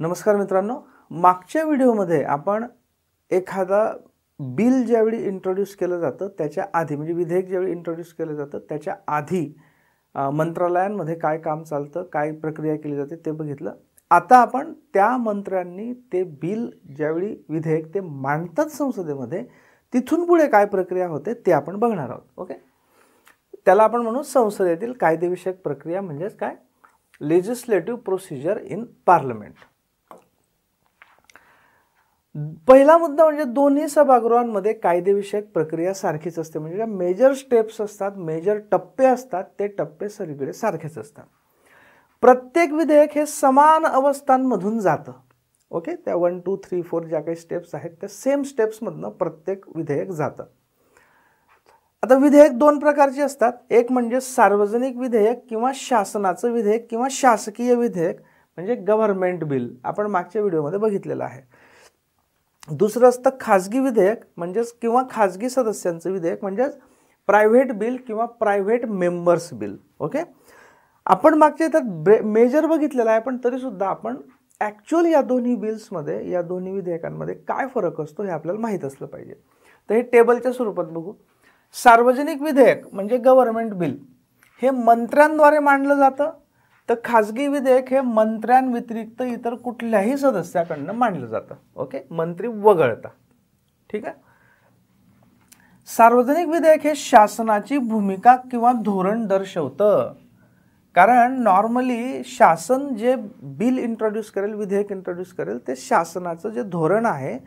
नमस्कार मित्रांनो मागच्या व्हिडिओमध्ये आपण एखादा बिल ज्यावेळी इंट्रोड्यूस केलं जातं त्याच्या आधी म्हणजे विधेयक ज्यावेळी इंट्रोड्यूस केलं जातं त्याच्या आधी मंत्रालयांमध्ये काय काम चालतं काय प्रक्रिया केली जाते ते बघितलं आता आपण त्या मंत्र्यांनी ते बिल ज्यावेळी विधेयक ते मांडतात संसदेमध्ये तिथून पुढे काय प्रक्रिया होते ते आपण बघणार आहोत ओके त्याला आपण म्हणू संसदेतील कायदेविषयक प्रक्रिया म्हणजेच काय लेजिस्लेटिव्ह प्रोसिजर इन पार्लमेंट पहिला मुद्दा म्हणजे दोन्ही सभागृहांमध्ये कायदेविषयक प्रक्रिया सारखीच असते म्हणजे ज्या मेजर स्टेप्स असतात मेजर टप्पे असतात ते टप्पे सगळीकडे सारखेच असतात प्रत्येक विधेयक हे समान अवस्थांमधून जातं ओके त्या वन टू थ्री फोर ज्या काही स्टेप्स आहेत त्या सेम स्टेप्समधनं प्रत्येक विधेयक जातं आता विधेयक दोन प्रकारचे असतात एक म्हणजे सार्वजनिक विधेयक किंवा शासनाचं विधेयक किंवा शासकीय विधेयक म्हणजे गव्हर्नमेंट बिल आपण मागच्या व्हिडिओमध्ये बघितलेलं आहे दुसरं असतं खाजगी विधेयक म्हणजेच किंवा खाजगी सदस्यांचं विधेयक म्हणजेच प्रायव्हेट बिल किंवा प्रायव्हेट मेंबर्स बिल ओके आपण मागच्या त्यात मेजर बघितलेला आहे पण तरीसुद्धा आपण ॲक्च्युअल या दोन्ही बिल्समध्ये या दोन्ही विधेयकांमध्ये काय फरक असतो हे आपल्याला माहीत असलं पाहिजे तर हे टेबलच्या स्वरूपात बघू सार्वजनिक विधेयक म्हणजे गव्हर्नमेंट बिल हे मंत्र्यांद्वारे मांडलं जातं तर खाजगी विधेयक हे मंत्र्यांव्यतिरिक्त इतर कुठल्याही सदस्याकडनं मांडलं जातं ओके मंत्री वगळता ठीक आहे सार्वजनिक विधेयक हे शासनाची भूमिका किंवा धोरण दर्शवतं कारण नॉर्मली शासन जे बिल इंट्रोड्यूस करेल विधेयक इंट्रोड्यूस करेल ते शासनाचं जे धोरण आहे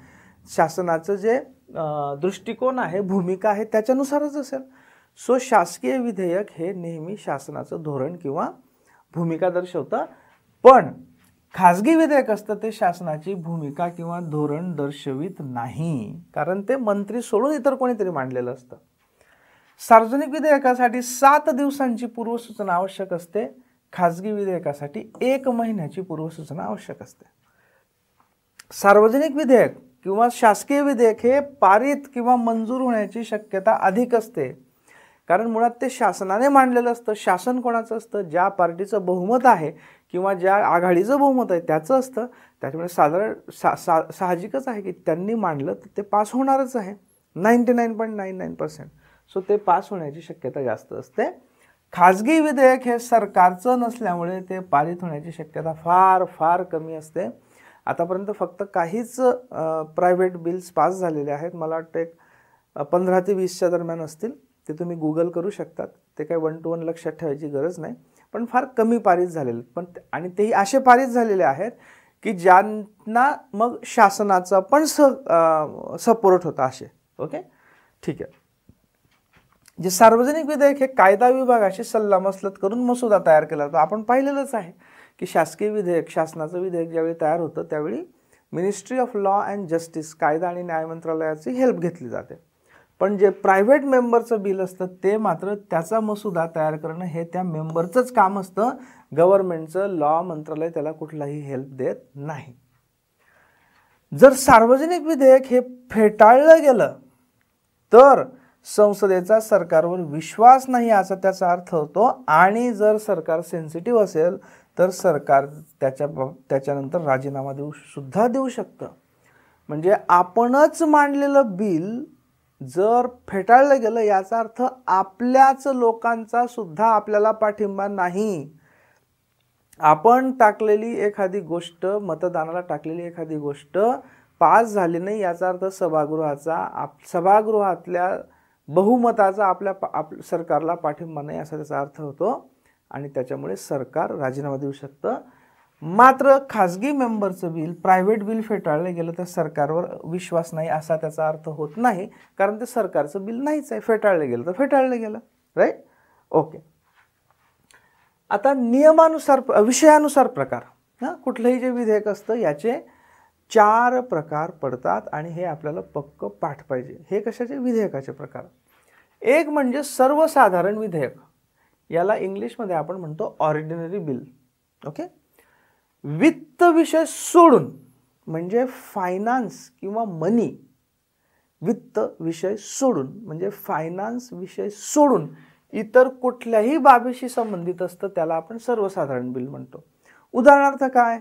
शासनाचं जे दृष्टिकोन आहे भूमिका आहे त्याच्यानुसारच असेल सो शासकीय विधेयक हे नेहमी शासनाचं धोरण किंवा भूमिका दर्शवतं पण खाजगी विधेयक असतं ते शासनाची भूमिका किंवा धोरण दर्शवित नाही कारण ते मंत्री सोडून इतर कोणीतरी मांडलेलं असतं सार्वजनिक विधेयकासाठी सात दिवसांची पूर्वसूचना आवश्यक असते खाजगी विधेयकासाठी एक महिन्याची पूर्वसूचना आवश्यक असते सार्वजनिक विधेयक किंवा शासकीय विधेयक हे पारित किंवा मंजूर होण्याची शक्यता अधिक असते कारण मुळात ते शासनाने मांडलेलं असतं शासन कोणाचं असतं ज्या पार्टीचं बहुमत आहे किंवा ज्या आघाडीचं बहुमत आहे त्याचं असतं त्याच्यामुळे साधारण सा सा साहजिकच आहे की त्यांनी मांडलं तर ते पास होणारच आहे ninety nine point nine nine percent so ते पास होण्याची शक्यता जास्त असते खाजगी विधेयक हे सरकारचं नसल्यामुळे ते पारित होण्याची शक्यता फार फार कमी असते आतापर्यंत फक्त काहीच प्रायव्हेट बिल्स पास झालेले आहेत मला वाटतं एक पंधरा ते वीसच्या दरम्यान असतील ते तुम्ही गुगल करू शकतात ते काय वन टू वन लक्षात ठेवायची गरज नाही पण फार कमी पारित झालेले पण आणि तेही असे पारित झालेले आहेत की ज्यांना मग शासनाचा पण स सपोर्ट होता असे ओके ठीक आहे जे सार्वजनिक विधेयक हे कायदा विभागाशी सल्लामसलत करून मसुदा तयार केला जातो आपण पाहिलेलंच आहे की शासकीय विधेयक शासनाचं विधेयक ज्यावेळी तयार होतं त्यावेळी ministry of law and justice कायदा आणि न्याय मंत्रालयाची हेल्प घेतली जाते पण जे प्रायव्हेट मेंबरचं बिल असतं ते मात्र त्याचा मसुदा तयार करणं हे त्या मेंबरचंच काम असतं गव्हर्नमेंटचं लॉ मंत्रालय त्याला कुठलाही हेल्प देत नाही जर सार्वजनिक विधेयक हे फेटाळलं गेलं तर संसदेचा सरकारवर विश्वास नाही असा त्याचा अर्थ होतो आणि जर सरकार सेन्सिटिव्ह असेल तर सरकार त्याच्या त्याच्यानंतर राजीनामा देऊ सुद्धा देऊ शकतं म्हणजे आपणच मांडलेलं बिल जर फेटाळलं गेलं याचा अर्थ आपल्याच लोकांचा सुद्धा आपल्याला पाठिंबा नाही आपण टाकलेली एखादी गोष्ट मतदानाला टाकलेली एखादी गोष्ट पास झाली नाही याचा अर्थ सभागृहाचा आप सभागृहातल्या बहुमताचा आपल्या आप सरकारला पाठिंबा नाही असा त्याचा अर्थ होतो आणि त्याच्यामुळे सरकार राजीनामा देऊ शकतं मात्र खाजगी मेंबरचं बिल प्रायव्हेट बिल फेटाळलं गेलं तर सरकारवर विश्वास नाही असा त्याचा अर्थ होत नाही कारण ते सरकारचं बिल नाहीच आहे फेटाळलं गेलं तर फेटाळलं गेलं राईट ओके आता नियमानुसार विषयानुसार प्रकार हां कुठलंही जे विधेयक असतं याचे चार प्रकार पडतात आणि हे आपल्याला पक्क पाठ पाहिजे हे कशाचे विधेयकाचे प्रकार एक म्हणजे सर्वसाधारण विधेयक याला इंग्लिशमध्ये आपण म्हणतो ऑर्डिनरी बिल ओके वित्त विषय सोडून म्हणजे फायनान्स किंवा मनी वित्त विषय सोडून म्हणजे फायनान्स विषय सोडून इतर कुठल्याही बाबीशी संबंधित असतं त्याला आपण सर्वसाधारण बिल म्हणतो उदाहरणार्थ काय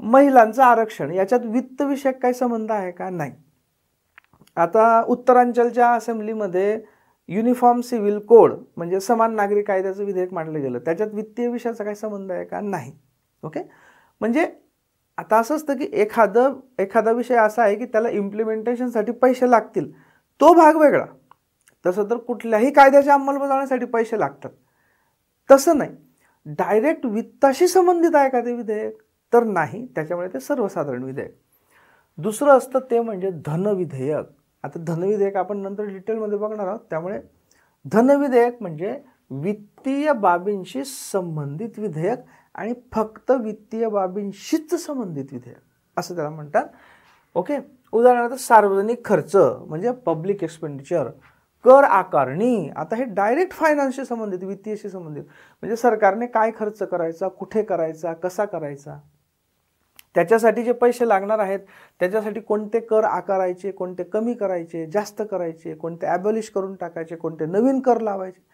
महिलांचं आरक्षण याच्यात वित्त विषयक काही संबंध आहे का नाही आता उत्तरांचलच्या असेंब्लीमध्ये युनिफॉर्म सिव्हिल कोड म्हणजे समान नागरी कायद्याचं विधेयक मांडलं गेलं त्याच्यात वित्तीय विषयाचा काही संबंध आहे का नाही ओके म्हणजे आता असं असतं की एखादं एखादा विषय असा आहे की त्याला इम्प्लिमेंटेशनसाठी पैसे लागतील तो भाग वेगळा तसं तर कुठल्याही कायद्याच्या अंमलबजावणीसाठी पैसे लागतात तसं नाही डायरेक्ट वित्ताशी संबंधित आहे का ते विधेयक तर नाही त्याच्यामुळे ते सर्वसाधारण विधेयक दुसरं असतं ते म्हणजे धनविधेयक आता धनविधेयक आपण नंतर डिटेलमध्ये बघणार आहोत त्यामुळे धनविधेयक म्हणजे वित्तीय बाबींशी संबंधित विधेयक आणि फक्त वित्तीय बाबींशीच संबंधित विधेयक असं त्याला म्हणतात ओके उदाहरणार्थ सार्वजनिक खर्च म्हणजे पब्लिक एक्सपेंडिचर कर आकारणी आता हे डायरेक्ट फायनान्सशी संबंधित वित्तीयशी संबंधित म्हणजे सरकारने काय खर्च करायचा कुठे करायचा कसा करायचा त्याच्यासाठी जे पैसे लागणार आहेत त्याच्यासाठी कोणते कर आकारायचे कोणते कमी करायचे जास्त करायचे कोणते ॲबॉलिश करून टाकायचे कोणते नवीन कर लावायचे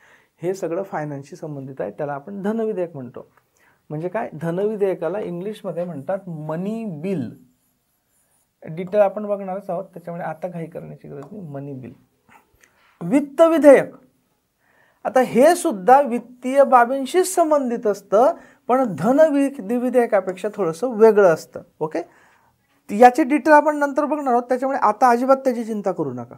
हे सगळं फायनान्सशी संबंधित आहे त्याला आपण धनविधेयक म्हणतो म्हणजे काय धनविधेयकाला इंग्लिशमध्ये म्हणतात मनी बिल डिटेल आपण बघणारच आहोत त्याच्यामुळे आता काही करण्याची गरज नाही मनी बिल वित्त विधेयक आता हे सुद्धा वित्तीय बाबींशीच संबंधित असतं पण धन विधेयकापेक्षा थोडंसं वेगळं असतं ओके याची डिटेल आपण नंतर बघणार आहोत त्याच्यामुळे आता अजिबात त्याची चिंता करू नका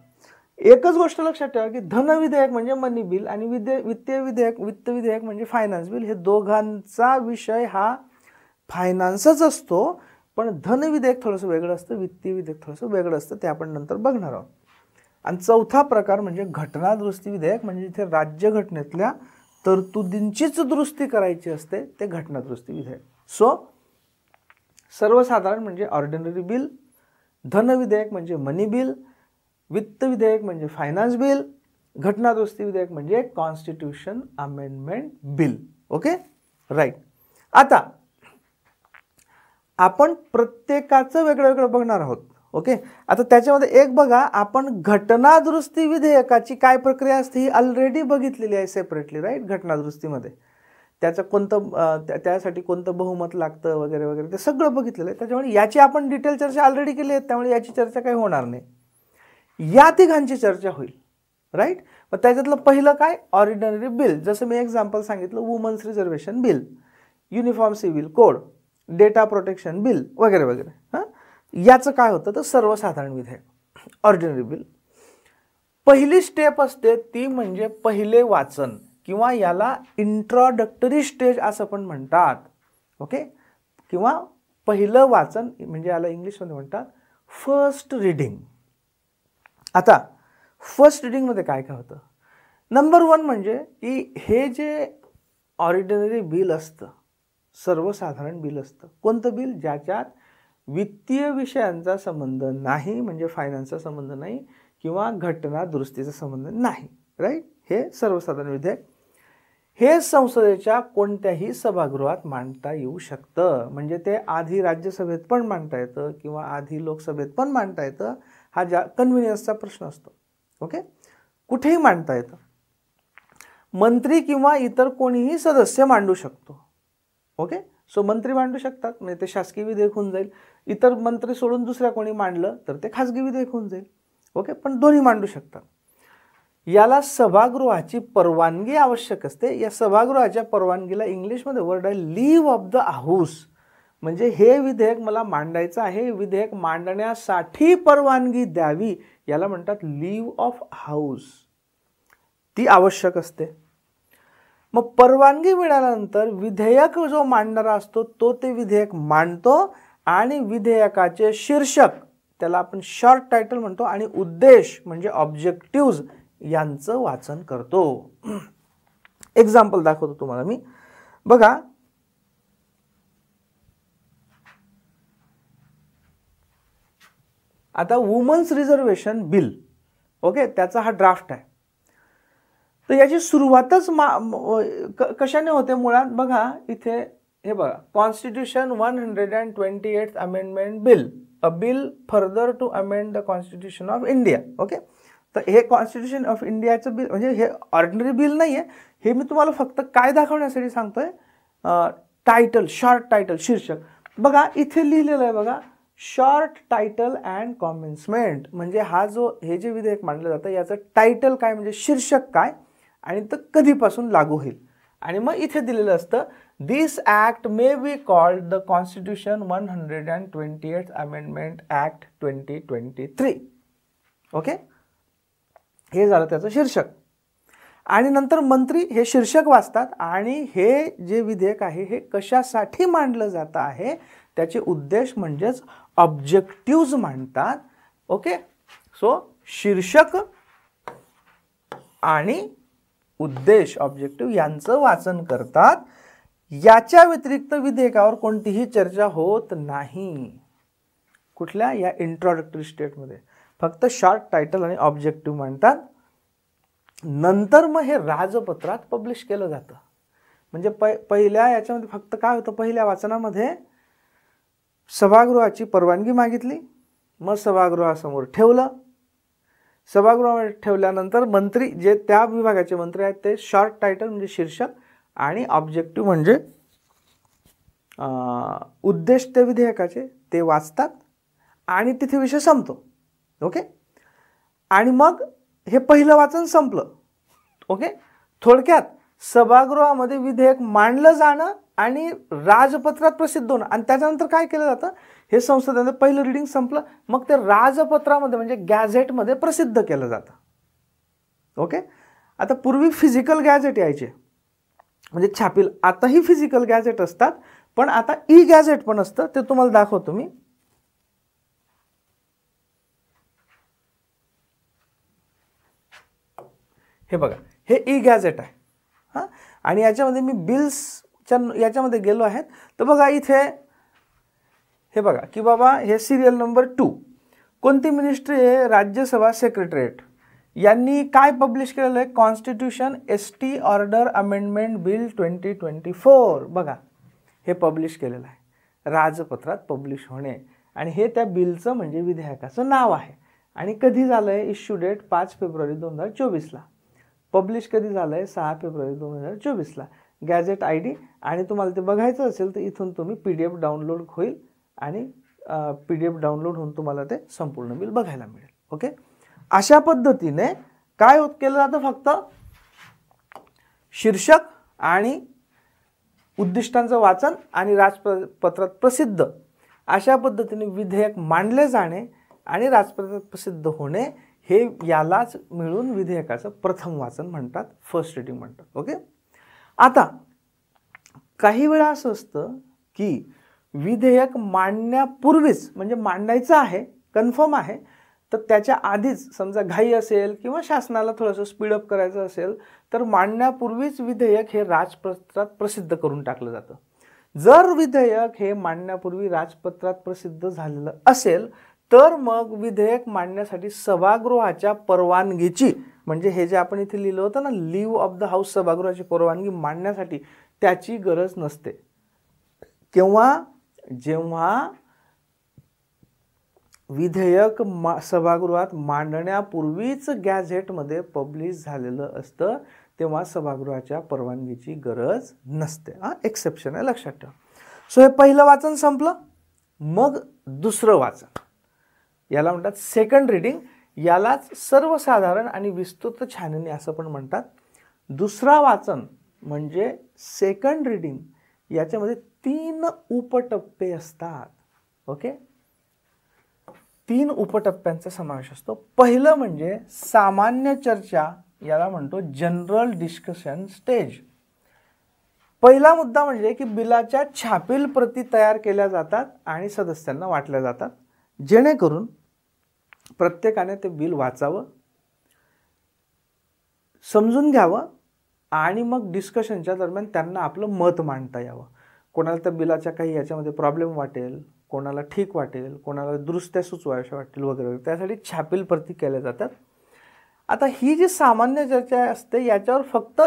एकच गोष्ट लक्षात ठेवा की धन विधेयक म्हणजे मनी बिल आणि वित्तीय विधेयक वित्त विधेयक म्हणजे फायनान्स बिल हे दोघांचा विषय हा फायनान्सच असतो पण धन विधेयक थोडंसं वेगळं असतं वित्तीय विधेयक थोडंसं वेगळं असतं ते आपण नंतर बघणार आहोत आणि चौथा प्रकार म्हणजे घटनादुरुस्ती विधेयक म्हणजे इथे राज्यघटनेतल्या तरतुदींचीच दुरुस्ती करायची असते ते घटनादुरुस्ती विधेयक सो सर्वसाधारण म्हणजे ऑर्डिनरी बिल धन विधेयक म्हणजे मनी बिल वित्त विधेयक म्हणजे फायनान्स बिल घटनादुरुस्ती विधेयक म्हणजे constitution amendment bill okay right आता आपण प्रत्येकाचं वेगळं वेगळं बघणार आहोत ओके आता त्याच्यामध्ये एक बघा आपण घटनादुरुस्ती विधेयकाची काय प्रक्रिया असते ही ऑलरेडी बघितलेली आहे सेपरेटली राईट घटनादुरुस्तीमध्ये त्याचं कोणतं त्यासाठी कोणतं बहुमत लागतं वगैरे वगैरे ते सगळं बघितलेलं आहे त्याच्यामुळे याची आपण डिटेल चर्चा ऑलरेडी केली आहे त्यामुळे याची चर्चा काही होणार नाही या तिघांची चर्चा होईल राईट मग त्याच्यातलं पहिलं काय ऑर्डिनरी बिल जसं मी एक्झाम्पल सांगितलं women's reservation bill uniform civil code data protection bill वगैरे वगैरे हां याचं काय होतं तर सर्वसाधारण विधेयक ऑर्डिनरी बिल पहिली स्टेप असते ती म्हणजे पहिले वाचन किंवा याला इंट्रोडक्टरी स्टेज असं पण म्हणतात ओके किंवा पहिलं वाचन म्हणजे याला इंग्लिशमध्ये म्हणतात फर्स्ट रिडिंग आता फर्स्ट रिडिंगमध्ये काय काय होतं नंबर वन म्हणजे की हे जे ऑर्डिनरी बिल असतं सर्वसाधारण बिल असतं कोणतं बिल ज्याच्यात वित्तीय विषयांचा संबंध नाही म्हणजे फायनान्सचा संबंध नाही किंवा घटना दुरुस्तीचा संबंध नाही राईट हे सर्वसाधारण विधेयक हे संसदेच्या कोणत्याही सभागृहात मांडता येऊ शकतं म्हणजे ते आधी राज्यसभेत पण मांडता येतं किंवा आधी लोकसभेत पण मांडता येतं हा ज्या कन्व्हिनियन्सचा प्रश्न असतो ओके कुठेही मांडता येतं मंत्री किंवा इतर कोणीही सदस्य मांडू शकतो ओके सो मंत्री मांडू शकतात म्हणजे ते शासकीय विधेयक होऊन जाईल इतर मंत्री सोडून दुसऱ्या कोणी मांडलं तर ते खाजगी विधेयक होऊन जाईल ओके पण दोन्ही मांडू शकतात याला सभागृहाची परवानगी आवश्यक असते या सभागृहाच्या परवानगीला इंग्लिशमध्ये वर्ड आहे लीव ऑफ द हाऊस म्हणजे हे विधेयक मला मांडायचं आहे विधेयक मांडण्यासाठी परवानगी द्यावी याला म्हणतात लीव ऑफ हाऊस ती आवश्यक असते मग परवानगी मिळाल्यानंतर विधेयक जो मांडणारा असतो तो ते विधेयक मांडतो आणि विधेयकाचे शीर्षक त्याला आपण शॉर्ट टायटल म्हणतो आणि उद्देश म्हणजे ऑब्जेक्टिव्ज यांचं वाचन करतो एक्झाम्पल दाखवतो तुम्हाला मी बघा आता वुमन्स रिझर्वेशन बिल ओके त्याचा हा ड्राफ्ट आहे तर याची सुरुवातच मा कशाने होते मुळात बघा इथे हे बघा constitution one hundred and twenty eight amendment bill a bill further to amend the constitution of India okay तर हे कॉन्स्टिट्यूशन ऑफ इंडियाचं बिल म्हणजे हे ऑर्डिनरी बिल नाही आहे हे मी तुम्हाला फक्त काय दाखवण्यासाठी सांगतोय टायटल शॉर्ट टायटल शीर्षक बघा इथे लिहिलेलं आहे बघा शॉर्ट टायटल अँड कॉमेन्समेंट म्हणजे हा जो हे जे विधेयक मांडलं जातं याचं टायटल काय म्हणजे शीर्षक काय आणि तर कधीपासून लागू होईल आणि मग इथे दिलेलं असतं this act may be called the constitution one hundred and twenty eight amendment act twenty twenty three okay हे झालं त्याचं शीर्षक आणि नंतर मंत्री हे शीर्षक वाचतात आणि हे जे विधेयक आहे हे कशासाठी मांडलं जातं आहे त्याचे उद्देश म्हणजेच ऑब्जेक्टिव्ज म्हणतात ओके सो शीर्षक आणि उद्देश ऑब्जेक्टिव्ह यांचं वाचन करतात याच्या व्यतिरिक्त विधेयकावर कोणतीही चर्चा होत नाही कुठल्या या इंट्रोडक्टरी स्टेटमध्ये फक्त शॉर्ट टायटल आणि ऑब्जेक्टिव्ह म्हणतात नंतर मग हे राजपत्रात पब्लिश केलं जातं म्हणजे प पहिल्या याच्यामध्ये फक्त काय होतं पहिल्या वाचनामध्ये सभागृहाची परवानगी मागितली मग सभागृहासमोर ठेवलं सभागृहामध्ये ठेवल्यानंतर मंत्री जे त्या विभागाचे मंत्री आहेत ते शॉर्ट टायटल म्हणजे शीर्षक आणि ऑब्जेक्टिव्ह म्हणजे उद्देश ते विधेयकाचे ते वाचतात आणि तिथे विषय संपतो ओके आणि मग हे पहिलं वाचन संपलं ओके थोडक्यात सभागृहामध्ये विधेयक मांडलं जाणं आणि राजपत्रात प्रसिद्ध होणं आणि त्याच्यानंतर काय केलं जातं हे संसदेनं पहिलं रिडिंग संपलं मग ते राजपत्रामध्ये म्हणजे गॅझेटमध्ये प्रसिद्ध केलं जातं ओके आता पूर्वी फिजिकल गॅझेट यायचे म्हणजे छापील आताही फिजिकल गॅझेट असतात पण आता ई गॅझेट पण असतं ते तुम्हाला दाखवतो मी हे बघा हे ई गॅझेट आहे आणि याच्यामध्ये मी बिल्सच्या याच्यामध्ये गेलो आहेत तर बघा इथे हे बघा की बाबा हे सिरियल नंबर टू कोणती मिनिस्ट्री आहे राज्यसभा सेक्रेटरीट यांनी काय पब्लिश केलेलं आहे constitution S T order amendment bill twenty twenty four बघा हे पब्लिश केलेलं आहे राजपत्रात पब्लिश होणे आणि हे त्या बिलचं म्हणजे विधेयकाचं नाव आहे आणि कधी झालं आहे इश्यू डेट पाच फेब्रुवारी दोन हजार चोवीसला पब्लिश कधी झालं आहे सहा फेब्रुवारी दोन हजार चोवीसला गॅजेट आय डी आणि तुम्हाला ते बघायचं असेल तर इथून तुम्ही पी डी एफ डाउनलोड होईल आणि पी डी एफ डाउनलोड होऊन तुम्हाला ते संपूर्ण बिल बघायला मिळेल ओके अशा पद्धतीने काय होत केलं जातं फक्त शीर्षक आणि उद्दिष्टांचं वाचन आणि राजपत्रात प्रसिद्ध अशा पद्धतीने विधेयक मांडले जाणे आणि राजपत्रात प्रसिद्ध होणे हे यालाच मिळून विधेयकाचं प्रथम वाचन म्हणतात फर्स्ट रिडिंग म्हणतात ओके आता काही वेळा असं असतं की विधेयक मांडण्यापूर्वीच म्हणजे मांडायचं आहे कन्फर्म आहे तर त्याच्या आधीच समजा घाई असेल किंवा शासनाला थोडंसं स्पीडअप करायचं असेल तर मांडण्यापूर्वीच विधेयक हे राजपत्रात प्रसिद्ध करून टाकलं जातं जर विधेयक हे मांडण्यापूर्वी राजपत्रात प्रसिद्ध झालेलं असेल तर मग विधेयक मांडण्यासाठी सभागृहाच्या परवानगीची म्हणजे हे जे आपण इथे लिहिलं होतं ना लिव्ह ऑफ द हाऊस सभागृहाची परवानगी मांडण्यासाठी त्याची गरज नसते किंवा जेव्हा विधेयक मा सभागृहात मांडण्यापूर्वीच गॅझेटमध्ये पब्लिश झालेलं असतं तेव्हा सभागृहाच्या परवानगीची गरज नसते हा एक्सेप्शन आहे लक्षात ठेवा सो हे पहिलं वाचन संपलं मग दुसरं वाचन याला म्हणतात सेकंड रीडिंग यालाच सर्वसाधारण आणि विस्तृत छाननी असं पण म्हणतात दुसरा वाचन म्हणजे सेकंड रीडिंग याच्यामध्ये तीन उपटप्पे असतात ओके तीन उपटप्प्यांचा समावेश असतो पहिलं म्हणजे सामान्य चर्चा याला म्हणतो जनरल डिस्कशन स्टेज पहिला मुद्दा म्हणजे की बिलाच्या छापील प्रती तयार केल्या जातात आणि सदस्यांना वाटल्या जातात जेणेकरून प्रत्येकाने ते बिल वाचावं समजून घ्यावं आणि मग डिस्कशनच्या दरम्यान त्यांना आपलं मत मांडता यावं कोणाला त्या बिलाच्या काही याच्यामध्ये प्रॉब्लेम वाटेल कोणाला ठीक वाटेल कोणाला दुरुस्त्या सुचवायच्या वाटेल वगैरे वगैरे त्यासाठी छापील प्रती केल्या जातात आता ही जी सामान्य चर्चा असते याच्यावर फक्त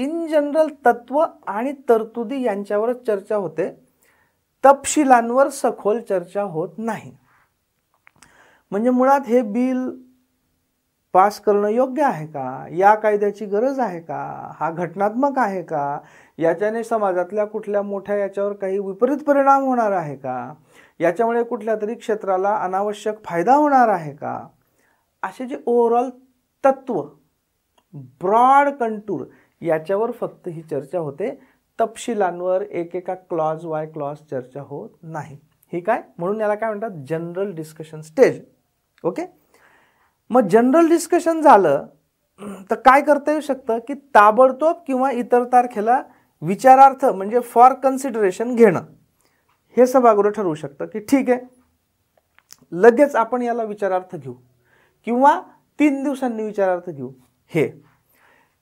इन जनरल तत्व आणि तरतुदी यांच्यावरच चर्चा होते तपशिलांवर सखोल चर्चा होत नाही म्हणजे मुळात हे बिल पास करणं योग्य आहे का या कायद्याची गरज आहे का हा घटनात्मक आहे का याच्याने समाजातल्या कुठल्या मोठ्या याच्यावर काही विपरीत परिणाम होणार आहे का याच्यामुळे कुठल्या तरी क्षेत्राला अनावश्यक फायदा होणार आहे का असे जे ओव्हरऑल तत्व ब्रॉड कंटूर याच्यावर फक्त ही चर्चा होते तपशिलांवर एकेका क्लॉज वाय क्लॉज चर्चा होत नाही ही काय म्हणून याला काय म्हणतात जनरल डिस्कशन स्टेज ओके मग जनरल डिस्कशन झालं तर काय करता येऊ शकतं की ताबडतोब किंवा इतर तारखेला विचारार्थ म्हणजे फॉर कन्सिडरेशन घेणं हे सभागृह ठरवू शकतं की ठीक आहे लगेच आपण याला विचारार्थ घेऊ किंवा तीन दिवसांनी विचारार्थ घेऊ हे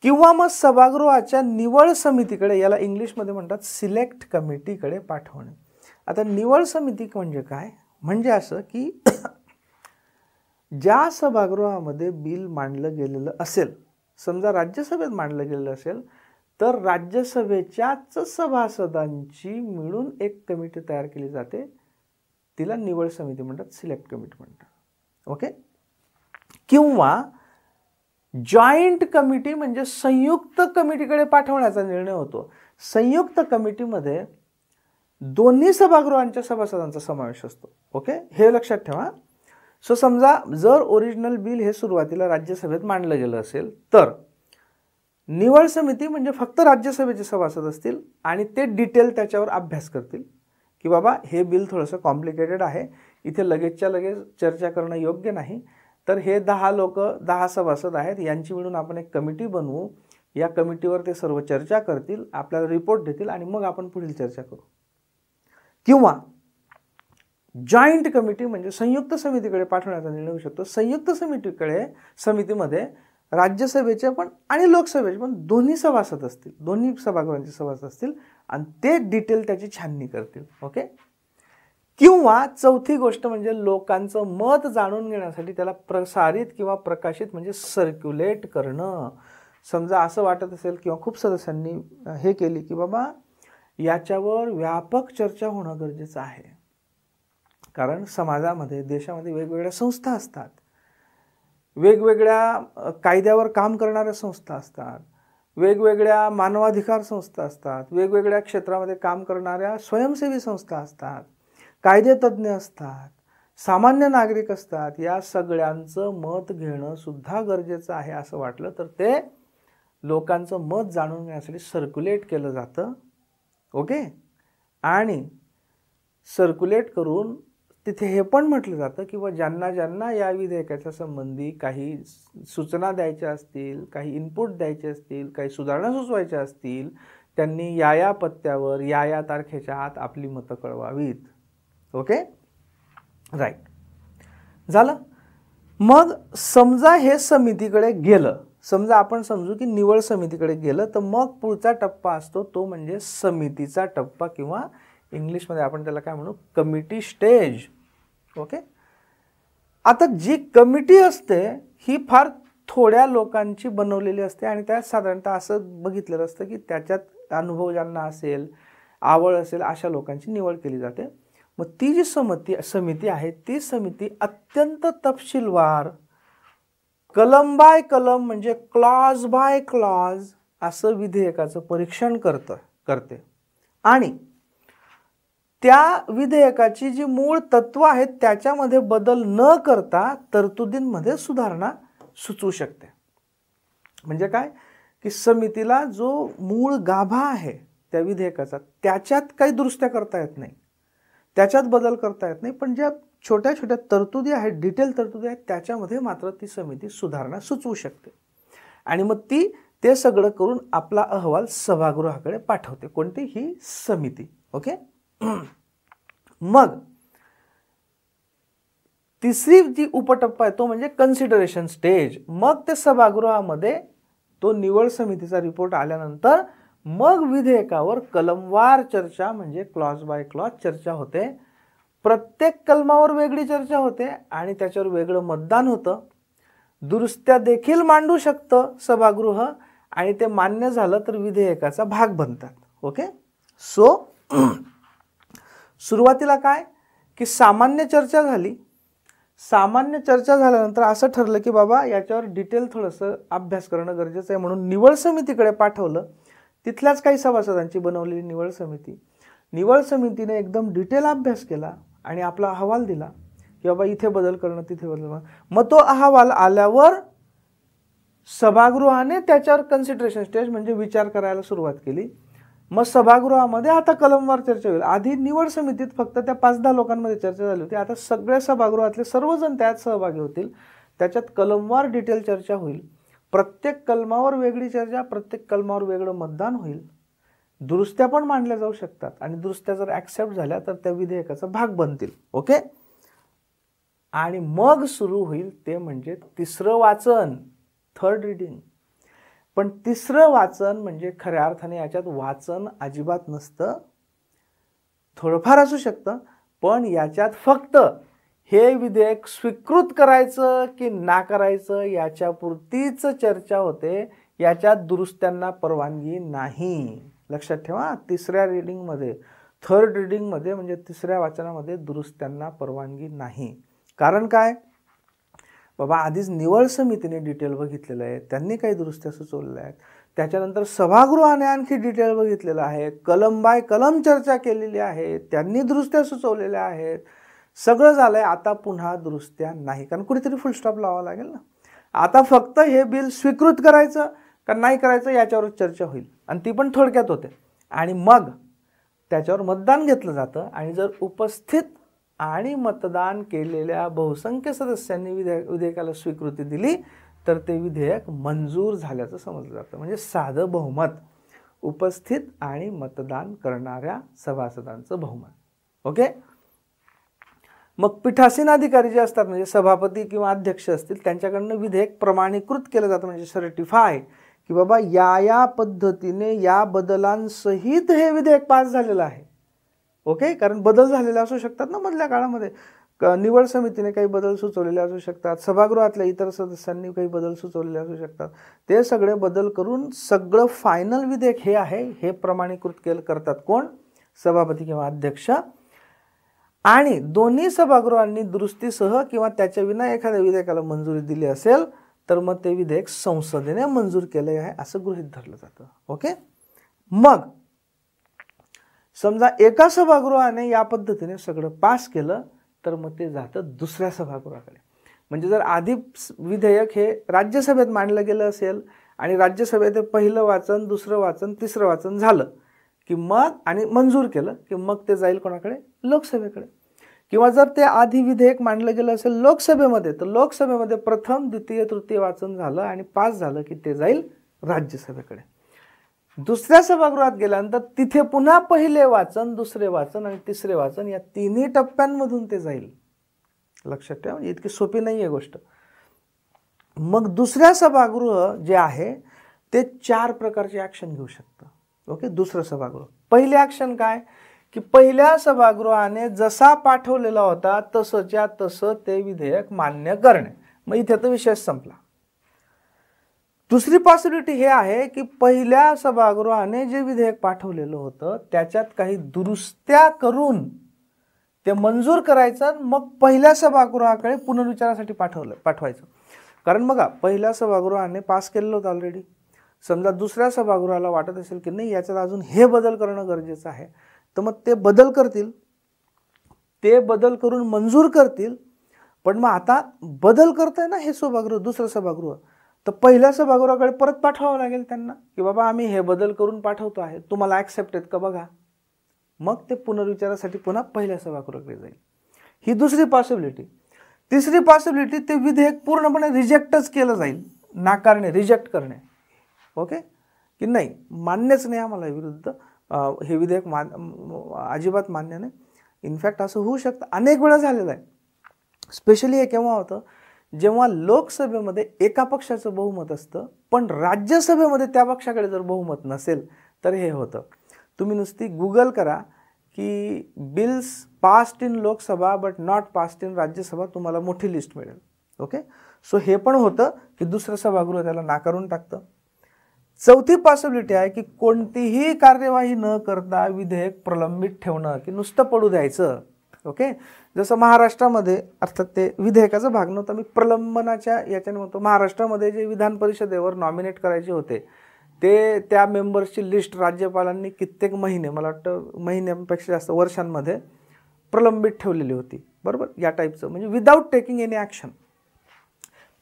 किंवा मग सभागृहाच्या निवड समितीकडे याला इंग्लिशमध्ये म्हणतात सिलेक्ट कमिटीकडे पाठवणे आता निवड समिती म्हणजे काय म्हणजे असं की ज्या सभागृहामध्ये बिल मांडलं गेलेलं असेल समजा राज्यसभेत मांडलं गेलेलं असेल तर राज्यसभेच्याच सभासदांची मिळून एक कमिटी तयार केली जाते तिला निवड समिती म्हणतात सिलेक्ट कमिटी म्हणतात ओके किंवा जॉईंट कमिटी म्हणजे संयुक्त कमिटीकडे पाठवण्याचा निर्णय होतो संयुक्त कमिटीमध्ये दोन्ही सभागृहांच्या सभासदांचा समावेश असतो ओके हे लक्षात ठेवा सो समजा जर ओरिजिनल बिल हे सुरुवातीला राज्यसभेत मांडलं गेलं असेल तर निवड समिती म्हणजे फक्त राज्यसभेचे सभासद असतील आणि ते डिटेल त्याच्यावर अभ्यास करतील की बाबा हे बिल थोडंसं कॉम्प्लिकेटेड आहे इथे लगेचच्या लगेच चर्चा करणं योग्य नाही तर हे दहा लोक दहा सभासद आहेत यांची मिळून आपण एक कमिटी बनवू या कमिटीवर ते सर्व चर्चा करतील आपल्याला रिपोर्ट देतील आणि मग आपण पुढील चर्चा करू किंवा जॉईंट कमिटी म्हणजे संयुक्त समितीकडे पाठवण्याचा निर्णय होऊ शकतो संयुक्त समितीकडे समितीमध्ये राज्यसभेचे पण आणि लोकसभेचे पण दोन्ही सभासद असतील दोन्ही सभागृहांचे सभासद असतील आणि ते डिटेल त्याची छाननी करतील ओके किंवा चौथी गोष्ट म्हणजे लोकांचं मत जाणून घेण्यासाठी त्याला प्रसारित किंवा प्रकाशित म्हणजे सर्क्युलेट करणं समजा असं वाटत असेल किंवा खूप सदस्यांनी हे केली की बाबा याच्यावर व्यापक चर्चा होणं गरजेचं आहे कारण समाजामध्ये देशामध्ये वेगवेगळ्या संस्था असतात वेगवेगळ्या कायद्यावर काम करणाऱ्या संस्था असतात वेगवेगळ्या मानवाधिकार संस्था असतात वेगवेगळ्या क्षेत्रामध्ये काम करणाऱ्या स्वयंसेवी संस्था असतात कायदेतज्ञ असतात सामान्य नागरिक असतात या सगळ्यांचं मत घेणंसुद्धा सुद्धा गरजेचं आहे असं वाटलं तर ते लोकांचं मत जाणून घेण्यासाठी सर्क्युलेट केलं जातं ओके आणि सर्क्युलेट करून तिथे हे पण म्हटलं जातं की ज्यांना ज्यांना या विधेयकाच्या संबंधी काही सूचना द्यायच्या असतील काही इनपुट द्यायचे असतील काही सुधारणा सुचवायच्या असतील त्यांनी या या पत्त्यावर या या तारखेच्या आत आपली मतं कळवावीत ओके राईट झालं मग समजा हे समितीकडे गेलं समजा आपण समजू की निवड समितीकडे गेलं तर मग पुढचा टप्पा असतो तो म्हणजे समितीचा टप्पा किंवा इंग्लिशमध्ये आपण त्याला काय म्हणू कमिटी स्टेज ओके आता जी कमिटी असते ही फार थोड्या लोकांची बनवलेली असते आणि त्यात साधारणतः असं बघितलेलं असतं की त्याच्यात अनुभव ज्यांना असेल आवड असेल अशा लोकांची निवड केली जाते मग ती जी समिती समिती आहे ती समिती अत्यंत तपशीलवार कलम बाय कलम म्हणजे क्लॉज बाय क्लॉज असं विधेयकाचं परीक्षण करतं करते आणि त्या विधेयकाची जी मूळ तत्व आहेत त्याच्यामध्ये बदल न करता तरतुदींमध्ये सुधारणा सुचवू शकते म्हणजे काय की समितीला जो मूळ गाभा आहे त्या विधेयकाचा त्याच्यात काही दुरुस्त्या करता येत नाही त्याच्यात बदल करता येत नाही पण ज्या छोट्या छोट्या तरतुदी आहेत डिटेल तरतुदी आहेत त्याच्यामध्ये मात्र ती समिती सुधारणा सुचवू शकते आणि मग ती ते सगळं करून आपला अहवाल सभागृहाकडे पाठवते कोणती ही समिती ओके मग तिसरी जी उपटप्पा आहे तो म्हणजे कन्सिडरेशन स्टेज मग ते सभागृहामध्ये तो निवड समितीचा रिपोर्ट आल्यानंतर मग विधेयकावर कलमवार चर्चा म्हणजे क्लॉज बाय क्लॉज चर्चा होते प्रत्येक कलमावर वेगळी चर्चा होते आणि त्याच्यावर वेगळं मतदान होतं दुरुस्त्या देखील मांडू शकतं सभागृह आणि ते मान्य झालं तर विधेयकाचा भाग बनतात ओके सो सुरुवातीला काय की सामान्य चर्चा झाली सामान्य चर्चा झाल्यानंतर असं ठरलं की बाबा याच्यावर डिटेल थोडंसं अभ्यास करणं गरजेचं आहे म्हणून निवड समितीकडे पाठवलं तिथल्याच काही सभासदांची बनवलेली निवड समिती निवड समितीने एकदम डिटेल अभ्यास केला आणि आपला अहवाल दिला की बाबा इथे बदल करणं तिथे बदल करणं मग तो अहवाल आल्यावर सभागृहाने त्याच्यावर कन्सिडरेशन स्टेज म्हणजे विचार करायला सुरुवात केली मग सभागृहामध्ये आता कलमवार चर्चा होईल आधी निवड समितीत फक्त त्या पाच दहा लोकांमध्ये चर्चा झाली होती आता सगळ्या सभागृहातले सर्वजण त्यात सहभागी होतील त्याच्यात कलमवार डिटेल चर्चा होईल प्रत्येक कलमावर वेगळी चर्चा प्रत्येक कलमावर वेगळं मतदान होईल दुरुस्त्या पण मांडल्या जाऊ शकतात आणि दुरुस्त्या जर ॲक्सेप्ट झाल्या तर त्या विधेयकाचा भाग बनतील ओके आणि मग सुरू होईल ते म्हणजे तिसरं वाचन थर्ड रिडिंग पण तिसरं वाचन म्हणजे खऱ्या अर्थाने याच्यात वाचन अजिबात नसतं थोडंफार असू शकतं पण याच्यात फक्त हे विधेयक स्वीकृत करायचं की ना करायचं याच्यापुरतीच चर्चा होते याच्यात दुरुस्त्यांना परवानगी नाही लक्षात ठेवा तिसऱ्या रिडिंगमध्ये थर्ड रिडिंगमध्ये म्हणजे तिसऱ्या वाचनामध्ये दुरुस्त्यांना परवानगी नाही कारण काय बाबा आधीच निवळ समितीने डिटेल बघितलेलं आहे त्यांनी काही दुरुस्त्या सुचवलेल्या आहेत त्याच्यानंतर सभागृहाने आणखी डिटेल बघितलेलं आहे कलम बाय कलम चर्चा केलेली आहे त्यांनी दुरुस्त्या सुचवलेल्या आहेत सगळं झालं आहे आता पुन्हा दुरुस्त्या नाही कारण कुठेतरी फुलस्टॉप लावावं लागेल ना आता फक्त हे बिल स्वीकृत करायचं का नाही करायचं याच्यावरच चर्चा होईल आणि ती पण थोडक्यात होते आणि मग त्याच्यावर मतदान घेतलं जातं आणि जर उपस्थित आणि मतदान केलेल्या बहुसंख्य सदस्यांनी विधेयक विधेयकाला स्वीकृती दिली तर ते विधेयक मंजूर झाल्याचं समजलं जातं म्हणजे साधं बहुमत उपस्थित आणि मतदान करणाऱ्या सभासदांचं बहुमत ओके मग पीठासीन अधिकारी जे असतात म्हणजे सभापती किंवा अध्यक्ष असतील त्यांच्याकडनं विधेयक प्रमाणीकृत केलं जातं म्हणजे सर्टिफाय की बाबा या या पद्धतीने या बदलांसहित हे विधेयक पास झालेलं आहे ओके कारण बदल झालेले असू शकतात ना मधल्या काळामध्ये निवड समितीने काही बदल सुचवलेले असू शकतात सभागृहातल्या इतर सदस्यांनी काही बदल सुचवलेले असू शकतात ते सगळे बदल करून सगळं फायनल विधेयक हे आहे हे प्रमाणीकृत केलं करतात कोण सभापती किंवा अध्यक्ष आणि दोन्ही सभागृहांनी दुरुस्तीसह किंवा त्याच्याविना एखाद्या विधेयकाला मंजुरी दिली असेल तर मग ते विधेयक संसदेने मंजूर केले आहे असं गृहीत धरलं जातं ओके मग समजा एका सभागृहाने या पद्धतीने सगळं पास केलं तर मग ते जातं दुसऱ्या सभागृहाकडे म्हणजे जर आधी विधेयक हे राज्यसभेत मांडलं गेलं असेल आणि राज्यसभेत पहिलं वाचन दुसरं वाचन तिसरं वाचन झालं की मग आणि मंजूर केलं की मग ते जाईल कोणाकडे लोकसभेकडे किंवा जर ते आधी विधेयक मांडलं गेलं असेल लोकसभेमध्ये तर लोकसभेमध्ये प्रथम द्वितीय तृतीय वाचन झालं आणि पास झालं की ते जाईल राज्यसभेकडे दुसऱ्या सभागृहात गेल्यानंतर तिथे पुन्हा पहिले वाचन दुसरे वाचन आणि तिसरे वाचन या तिन्ही टप्प्यांमधून ते जाईल लक्षात ठेवा म्हणजे इतकी सोपी नाही आहे गोष्ट मग दुसऱ्या सभागृह जे आहे ते चार प्रकारचे ॲक्शन घेऊ शकतं ओके दुसरं सभागृह पहिले ॲक्शन काय की पहिल्या सभागृहाने जसा पाठवलेला होता तसंच्या तसं ते विधेयक मान्य करणे मग इथे तर विषय संपला दुसरी पॉसिबिलिटी हे आहे की पहिल्या सभागृहाने जे विधेयक पाठवलेलं होतं त्याच्यात काही दुरुस्त्या करून ते मंजूर करायचं मग पहिल्या सभागृहाकडे पुनर्विचारासाठी पाठवलं पाठवायचं कारण बघा पहिल्या सभागृहाने पास केलेलं होतं ऑलरेडी समजा दुसऱ्या सभागृहाला वाटत असेल की नाही याच्यात अजून हे बदल करणं गरजेचं आहे तर मग ते बदल करतील ते बदल करून मंजूर करतील पण मग आता बदल आहे ना हे सभागृह दुसरं सभागृह तर पहिल्या सभागृहाकडे परत पाठवावं लागेल त्यांना की बाबा आम्ही हे बदल करून पाठवतो आहे तुम्हाला ॲक्सेप्ट आहेत का बघा मग ते पुनर्विचारासाठी पुन्हा पहिल्या सभागृहाकडे जाईल ही दुसरी पॉसिबिलिटी तिसरी पॉसिबिलिटी ते विधेयक पूर्णपणे रिजेक्टच केलं जाईल नाकारणे रिजेक्ट करणे ओके की नाही मान्यच नाही आम्हाला विरुद्ध हे विधेयक मान अजिबात मान्य नाही इनफॅक्ट असं होऊ शकतं अनेक वेळा झालेलं आहे स्पेशली हे केव्हा होतं जेव्हा लोकसभेमध्ये एका पक्षाचं बहुमत असतं पण राज्यसभेमध्ये त्या पक्षाकडे जर बहुमत नसेल तर हे होतं तुम्ही नुसती गुगल करा की bills passed in Lok Sabha but not passed in Rajya Sabha तुम्हाला मोठी लिस्ट मिळेल ओके सो हे पण होतं की दुसरं सभागृह त्याला नाकारून टाकतं चौथी पॉसिबिलिटी आहे की कोणतीही कार्यवाही न करता विधेयक प्रलंबित ठेवणं की नुसतं पडू द्यायचं ओके जसं महाराष्ट्रामध्ये अर्थात ते विधेयकाचा भाग नव्हता मी प्रलंबनाच्या याच्याने म्हणतो महाराष्ट्रामध्ये जे विधान परिषदेवर नॉमिनेट करायचे होते ते त्या मेंबर्सची लिस्ट राज्यपालांनी कित्येक महिने मला वाटतं महिन्यांपेक्षा जास्त वर्षांमध्ये प्रलंबित ठेवलेली होती बरोबर या टाईपचं म्हणजे विदाऊट टेकिंग एनी ॲक्शन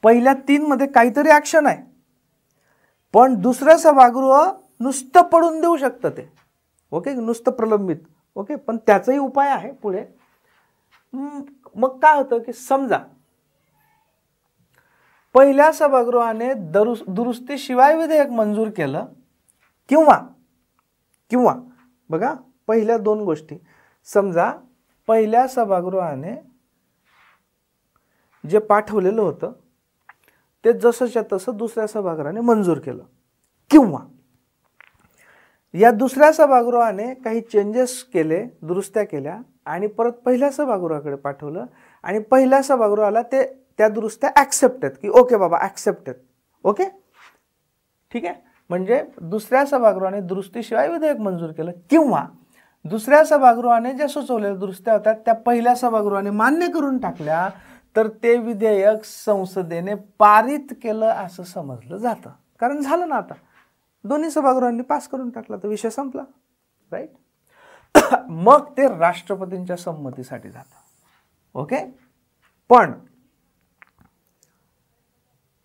पहिल्या तीनमध्ये काहीतरी ॲक्शन आहे पण दुसरं सभागृह नुसतं पडून देऊ शकतं ते ओके नुसतं प्रलंबित ओके पण त्याचाही उपाय आहे पुढे मग काय होतं की समजा पहिल्या सभागृहाने दुरुस्ती दुरुस्तीशिवाय विधेयक मंजूर केलं किंवा किंवा बघा पहिल्या दोन गोष्टी समजा पहिल्या सभागृहाने जे पाठवलेलं होतं ते जसंच्या तसं दुसऱ्या सभागृहाने मंजूर केलं किंवा या दुसऱ्या सभागृहाने काही चेंजेस केले दुरुस्त्या केल्या आणि परत पहिल्या सभागृहाकडे पाठवलं आणि पहिल्या सभागृहाला ते त्या दुरुस्त्या ॲक्सेप्ट आहेत की ओके बाबा ॲक्सेप्ट आहेत ओके ठीक आहे म्हणजे दुसऱ्या सभागृहाने दुरुस्तीशिवाय विधेयक मंजूर केलं किंवा दुसऱ्या सभागृहाने ज्या सुचवलेल्या दुरुस्त्या होत्या त्या पहिल्या सभागृहाने मान्य करून टाकल्या तर ते विधेयक संसदेने पारित केलं असं समजलं जातं कारण झालं ना आता दोन्ही सभागृहांनी पास करून टाकला तर विषय संपला राईट मग ते राष्ट्रपतींच्या संमतीसाठी जातं ओके पण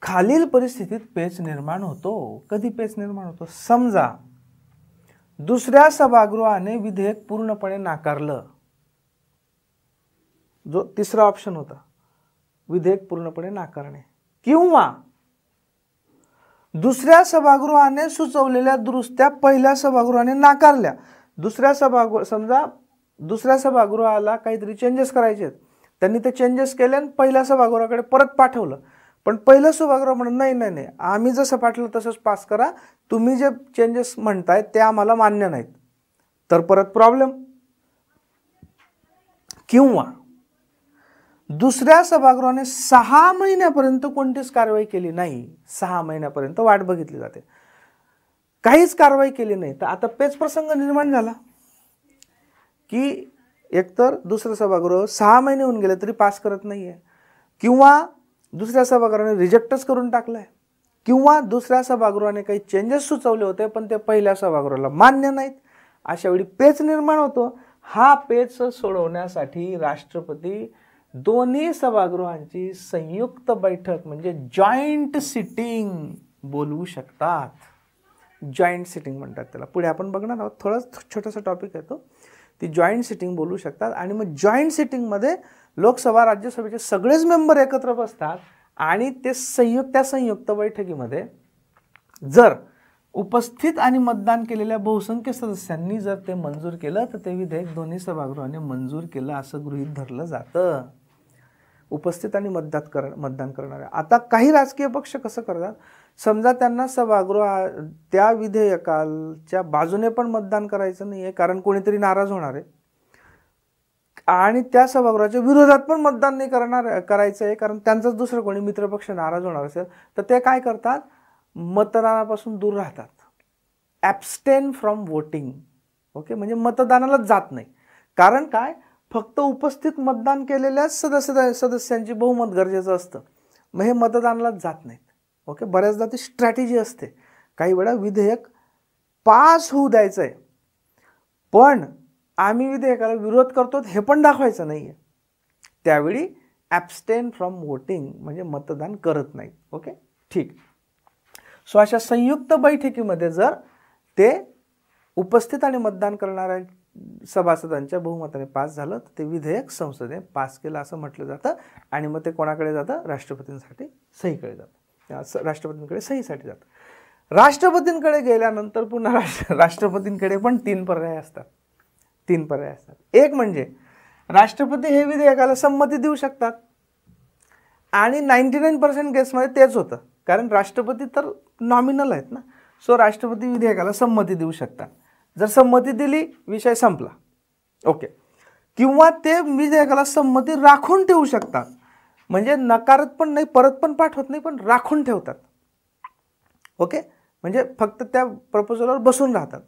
खालील परिस्थितीत पेच निर्माण होतो कधी पेच निर्माण होतो समजा दुसऱ्या सभागृहाने विधेयक पूर्णपणे नाकारलं जो तिसरा ऑप्शन होता विधेयक पूर्णपणे नाकारणे किंवा दुसऱ्या सभागृहाने सुचवलेल्या दुरुस्त्या पहिल्या सभागृहाने नाकारल्या दुसऱ्या सभागृह समजा दुसऱ्या सभागृहाला काहीतरी चेंजेस करायचे आहेत त्यांनी ते चेंजेस केले आणि पहिल्या सभागृहाकडे परत पाठवलं पण पहिलं सभागृह म्हणून नाही नाही नाही आम्ही जसं पाठवलं तसंच पास करा तुम्ही जे चेंजेस म्हणताय ते आम्हाला मान्य नाहीत तर परत प्रॉब्लेम किंवा दुसऱ्या सभागृहाने सहा महिन्यापर्यंत कोणतीच कारवाई केली नाही सहा महिन्यापर्यंत वाट बघितली जाते काहीच कारवाई केली नाही तर आता पेच प्रसंग निर्माण झाला की एकतर दुसरं सभागृह सहा महिने होऊन गेले तरी पास करत नाही आहे किंवा दुसऱ्या सभागृहाने रिजेक्टच करून टाकलं आहे किंवा दुसऱ्या सभागृहाने काही चेंजेस सुचवले होते पण ते पहिल्या सभागृहाला मान्य नाहीत अशा वेळी पेच निर्माण होतो हा पेच सोडवण्यासाठी राष्ट्रपती दोन्ही सभागृहांची संयुक्त बैठक म्हणजे जॉईंट सिटिंग बोलवू शकतात जॉईंट सिटिंग म्हणतात त्याला पुढे आपण बघणार आहोत थोडाच छोटासा टॉपिक आहे तो ती जॉईंट सिटिंग बोलू शकतात आणि मग जॉईंट सिटिंगमध्ये लोकसभा राज्यसभेचे सगळेच मेंबर एकत्र बसतात आणि ते संयुक्त त्या संयुक्त बैठकीमध्ये जर उपस्थित आणि मतदान केलेल्या बहुसंख्य सदस्यांनी जर ते मंजूर केलं तर ते विधेयक दोन्ही सभागृहाने मंजूर केलं असं गृहीत धरलं जातं उपस्थित आणि मतदान कर मतदान करणारे आता काही राजकीय पक्ष कसं करतात समजा त्यांना सभागृह त्या विधेयकाच्या बाजूने पण मतदान करायचं नाही आहे कारण कोणीतरी नाराज होणार आहे आणि त्या सभागृहाच्या विरोधात पण मतदान नाही करणार करायचं आहे कारण त्यांचाच दुसरं कोणी मित्रपक्ष नाराज होणार असेल तर ते काय करतात मतदानापासून दूर राहतात ॲबस्टेन फ्रॉम वोटिंग ओके म्हणजे मतदानाला जात नाही कारण काय फक्त उपस्थित मतदान केलेल्याच सदस्य सदस्यांची बहुमत गरजेचं असतं मग हे मतदानालाच जात नाही ओके बऱ्याचदा ती स्ट्रॅटेजी असते काही वेळा विधेयक पास होऊ द्यायचं आहे पण आम्ही विधेयकाला विरोध करतो हे पण दाखवायचं नाही आहे त्यावेळी ॲबस्टेन फ्रॉम वोटिंग म्हणजे मतदान करत नाही ओके ठीक सो अशा संयुक्त बैठकीमध्ये जर ते उपस्थित आणि मतदान करणाऱ्या सभासदांच्या बहुमताने पास झालं तर ते विधेयक संसदेने पास केलं असं म्हटलं जातं आणि मग ते कोणाकडे जातं राष्ट्रपतींसाठी सहीकडे जातं राष्ट्रपतींकडे सहीसाठी जातात राष्ट्रपतींकडे गेल्यानंतर पुन्हा राष्ट्र राष्ट्रपतींकडे पण तीन पर्याय असतात तीन पर्याय असतात एक म्हणजे राष्ट्रपती हे विधेयकाला संमती देऊ शकतात आणि नाईन्टी नाईन पर्सेंट केसमध्ये तेच होतं कारण राष्ट्रपती तर नॉमिनल आहेत ना सो राष्ट्रपती विधेयकाला संमती देऊ शकतात जर संमती दिली विषय संपला ओके किंवा ते विधेयकाला संमती राखून ठेवू शकतात म्हणजे नकारत पण नाही परत पण पाठवत नाही पण राखून ठेवतात ओके म्हणजे फक्त त्या प्रपोजलवर बसून राहतात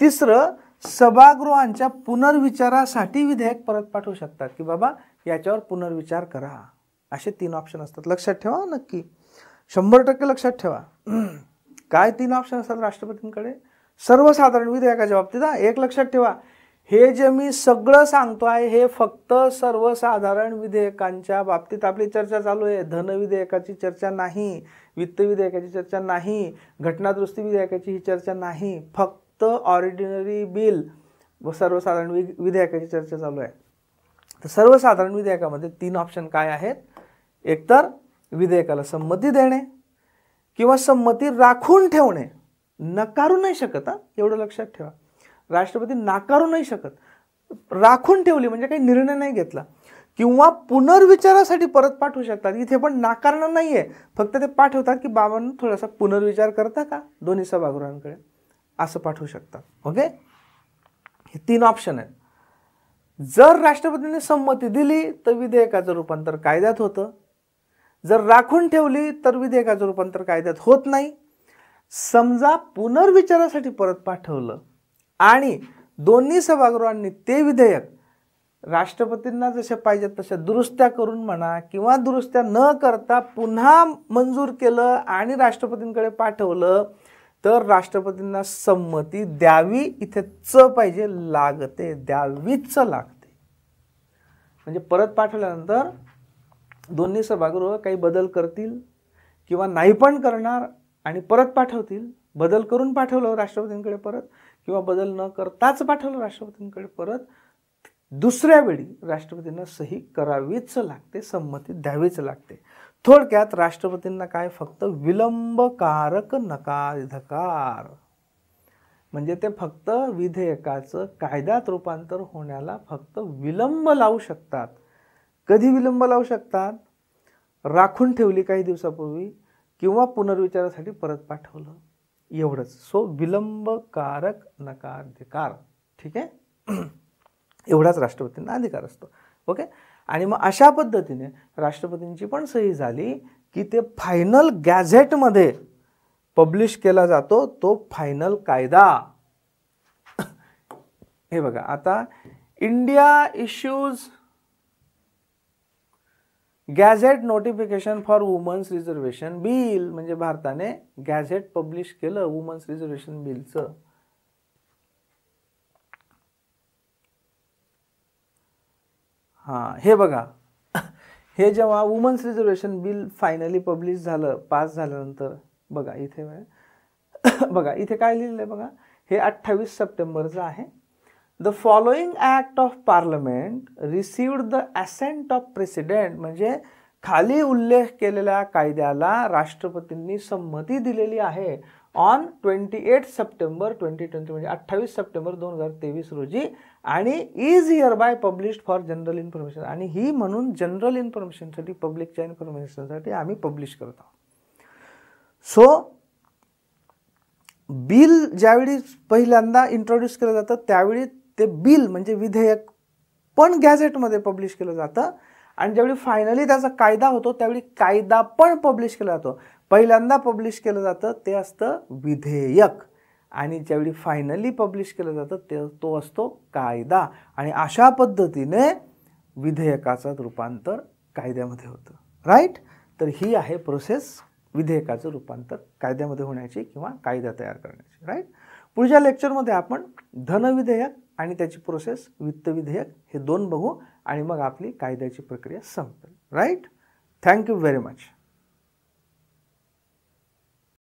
तिसरं सभागृहांच्या पुनर्विचारासाठी विधेयक परत पाठवू शकतात की बाबा याच्यावर पुनर्विचार करा असे तीन ऑप्शन असतात लक्षात ठेवा नक्की शंभर टक्के लक्षात ठेवा काय तीन ऑप्शन असतात राष्ट्रपतींकडे सर्वसाधारण विधेयकाच्या बाबतीत एक लक्षात ठेवा हे जे मी सगळं सांगतो आहे हे फक्त सर्वसाधारण विधेयकांच्या बाबतीत आपली चर्चा चालू आहे धन विधेयकाची चर्चा नाही वित्त विधेयकाची चर्चा नाही घटनादृष्टी विधेयकाची ही चर्चा नाही फक्त ऑर्डिनरी बिल व सर्वसाधारण वि विधेयकाची चर्चा चालू आहे तर सर्वसाधारण विधेयकामध्ये तीन ऑप्शन काय आहेत एकतर विधेयकाला संमती देणे किंवा संमती राखून ठेवणे नकारू नाही शकत एवढं लक्षात ठेवा राष्ट्रपती नाकारू नाही शकत राखून ठेवली म्हणजे काही निर्णय नाही घेतला किंवा पुनर्विचारासाठी परत पाठवू शकतात इथे पण नाकारणं नाही आहे फक्त ते पाठवतात की बाबांना थोडासा पुनर्विचार करता का दोन्ही सभागृहांकडे असं पाठवू शकतात ओके हे तीन ऑप्शन आहेत जर राष्ट्रपतींनी संमती दिली तर विधेयकाचं रूपांतर कायद्यात होतं जर राखून ठेवली तर विधेयकाचं रूपांतर कायद्यात होत नाही समजा पुनर्विचारासाठी परत पाठवलं आणि दोन्ही सभागृहांनी ते विधेयक राष्ट्रपतींना जसे पाहिजेत तशा दुरुस्त्या करून म्हणा किंवा दुरुस्त्या न करता पुन्हा मंजूर केलं आणि राष्ट्रपतींकडे पाठवलं तर राष्ट्रपतींना संमती द्यावी इथे च पाहिजे लागते द्यावीच लागते म्हणजे परत पाठवल्यानंतर दोन्ही सभागृह काही बदल करतील किंवा नाही पण करणार आणि परत पाठवतील बदल करून पाठवलं राष्ट्रपतींकडे परत किंवा बदल न करताच पाठवलं राष्ट्रपतींकडे परत दुसऱ्या वेळी राष्ट्रपतींना सही करावीच लागते संमती द्यावीच लागते थोडक्यात राष्ट्रपतींना काय फक्त विलंबकारक नकार धकार म्हणजे ते फक्त विधेयकाचं कायद्यात रूपांतर होण्याला फक्त विलंब लावू शकतात कधी विलंब लावू शकतात राखून ठेवली काही दिवसापूर्वी किंवा पुनर्विचारासाठी परत पाठवलं एवढंच सो विलंबकारक नकाराधिकार ठीक आहे एवढाच राष्ट्रपतींना अधिकार असतो ओके आणि मग अशा पद्धतीने राष्ट्रपतींची पण सही झाली की ते फायनल गॅझेटमध्ये पब्लिश केला जातो तो फायनल कायदा हे बघा आता India issues gazette notification for women's reservation bill म्हणजे भारताने गॅझेट पब्लिश केलं वुमन्स रिझर्वेशन बिलचं हां हे बघा हे जेव्हा women's reservation bill finally publish झालं पास झाल्यानंतर बघा इथे बघा इथे काय लिहिलं आहे बघा हे अठ्ठावीस सप्टेंबरचं आहे the following act of parliament received the assent of president म्हणजे खाली उल्लेख केलेल्या कायद्याला राष्ट्रपतींनी संमती दिलेली आहे on twenty eight September twenty twenty म्हणजे अठ्ठावीस सप्टेंबर दोन हजार तेवीस रोजी आणि is hereby publish for general information आणि ही म्हणून जनरल इन्फॉर्मेशनसाठी पब्लिकच्या इन्फॉर्मेशनसाठी आम्ही पब्लिश करत आहोत सो बिल ज्यावेळी पहिल्यांदा इंट्रोड्यूस केलं जातं त्यावेळी ते बिल म्हणजे विधेयक पण गॅझेटमध्ये पब्लिश केलं जातं आणि ज्यावेळी फायनली त्याचा कायदा होतो त्यावेळी कायदा पण पब्लिश केला जातो पहिल्यांदा पब्लिश केलं जातं ते असतं विधेयक आणि ज्यावेळी फायनली पब्लिश केलं जातं ते तो असतो कायदा आणि अशा पद्धतीने विधेयकाचं रूपांतर कायद्यामध्ये होतं राईट तर ही आहे प्रोसेस विधेयकाचं रूपांतर कायद्यामध्ये होण्याची किंवा कायदा तयार करण्याची राईट पुढच्या लेक्चरमध्ये आपण धनविधेयक आणि त्याची प्रोसेस वित्त विधेयक हे दोन बघू आणि मग आपली कायद्याची प्रक्रिया संपेल राईट थँक्यू व्हेरी मच